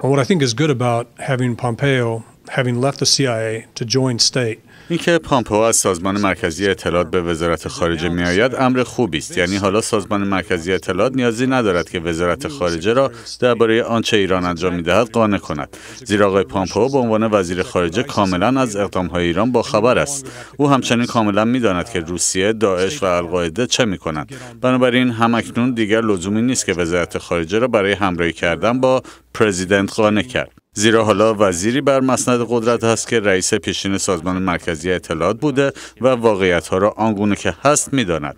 Well, what I think is good about having Pompeo having left the CIA to join state اینکه پامپو از سازمان مرکزی اطلاعات به وزارت خارجه میآید امر خوبی است یعنی حالا سازمان مرکزی اطلاعات نیازی ندارد که وزارت خارجه را درباره آنچه ایران انجام میدهد قانع کند زیرا آقای پامپو به عنوان وزیر خارجه کاملا از های ایران با خبر است او همچنین کاملا میداند که روسیه داعش و القاعده چه کنند بنابراین همکنون دیگر لزومی نیست که وزارت خارجه را برای همراهی کردن با پرزیدنت قانع کرد زیرا حالا وزیری بر مسند قدرت هست که رئیس پیشین سازمان مرکزی اطلاعات بوده و واقعیت ها را آنگونه که هست میداند